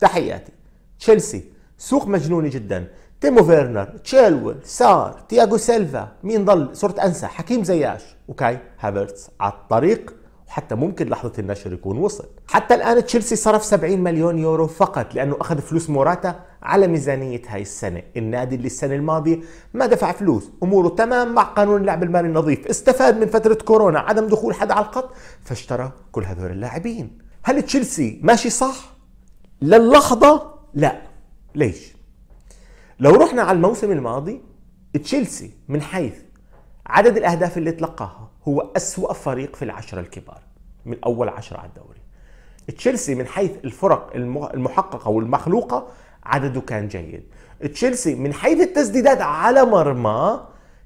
تحياتي تشيلسي سوق مجنوني جدا تيمو فيرنر تشيلول سار تياغو سيلفا مين ضل صرت انسى حكيم زياش وكاي هافرتس على الطريق وحتى ممكن لحظة النشر يكون وصل حتى الآن تشيلسي صرف 70 مليون يورو فقط لأنه أخذ فلوس موراتا على ميزانية هاي السنة النادي اللي السنة الماضية ما دفع فلوس أموره تمام مع قانون اللعب المالي النظيف استفاد من فترة كورونا عدم دخول حد على القط فاشترى كل هذول اللاعبين هل تشيلسي ماشي صح؟ للحظة لا ليش؟ لو رحنا على الموسم الماضي تشيلسي من حيث عدد الأهداف اللي تلقاها هو أسوأ فريق في العشرة الكبار من أول عشرة على الدوري تشيلسي من حيث الفرق المحققة والمخلوقة عدده كان جيد تشيلسي من حيث التسديدات على مرمى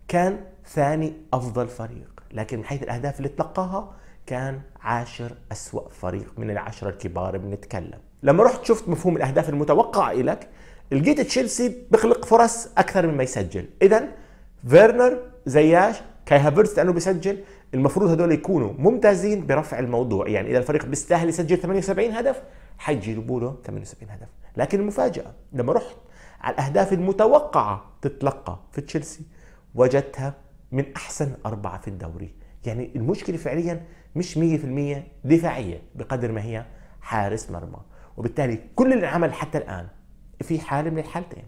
كان ثاني أفضل فريق لكن من حيث الأهداف اللي تلقاها كان عاشر أسوأ فريق من العشرة الكبار بنتكلم لما رحت شفت مفهوم الأهداف المتوقعة لك لقيت تشيلسي بخلق فرص أكثر مما يسجل إذا فيرنر زياش كاي هافرتز لأنه بيسجل المفروض هدول يكونوا ممتازين برفع الموضوع يعني إذا الفريق بيستاهل يسجل 78 هدف حيجيبوا له 78 هدف لكن المفاجأة لما رحت على الأهداف المتوقعة تتلقى في تشيلسي وجدتها من أحسن أربعة في الدوري يعني المشكله فعليا مش 100% دفاعيه بقدر ما هي حارس مرمى وبالتالي كل اللي عمل حتى الان في حاله من الحالتين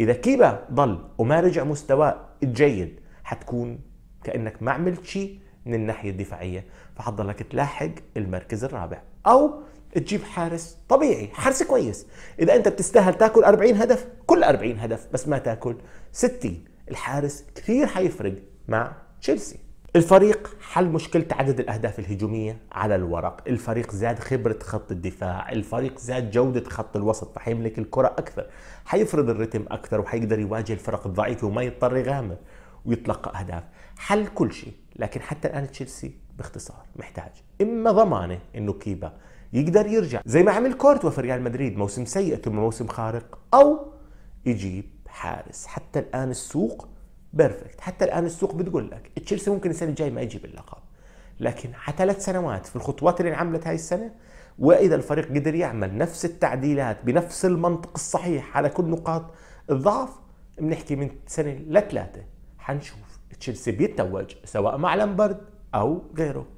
اذا كيبا ضل وما رجع مستواه الجيد حتكون كانك ما عملت شيء من الناحيه الدفاعيه فحتضلك تلاحق المركز الرابع او تجيب حارس طبيعي حارس كويس اذا انت بتستاهل تاكل 40 هدف كل 40 هدف بس ما تاكل 60 الحارس كثير حيفرق مع تشيلسي الفريق حل مشكلة عدد الأهداف الهجومية على الورق الفريق زاد خبرة خط الدفاع الفريق زاد جودة خط الوسط فحيملك الكرة أكثر حيفرض الرتم أكثر وحيقدر يواجه الفرق الضعيفة وما يضطر يغامر ويتلقى أهداف حل كل شيء لكن حتى الآن تشيلسي باختصار محتاج إما ضمانة إنه كيبا يقدر يرجع زي ما عمل كورتوا في ريال مدريد موسم سيء ثم موسم خارق أو يجيب حارس حتى الآن السوق بيرفكت حتى الان السوق بتقول لك تشيلسي ممكن السنه الجايه ما يجيب اللقب لكن ثلاث سنوات في الخطوات اللي انعملت هاي السنه واذا الفريق قدر يعمل نفس التعديلات بنفس المنطق الصحيح على كل نقاط الضعف بنحكي من سنه لثلاثه حنشوف تشيلسي بيتوج سواء مع لامبرد او غيره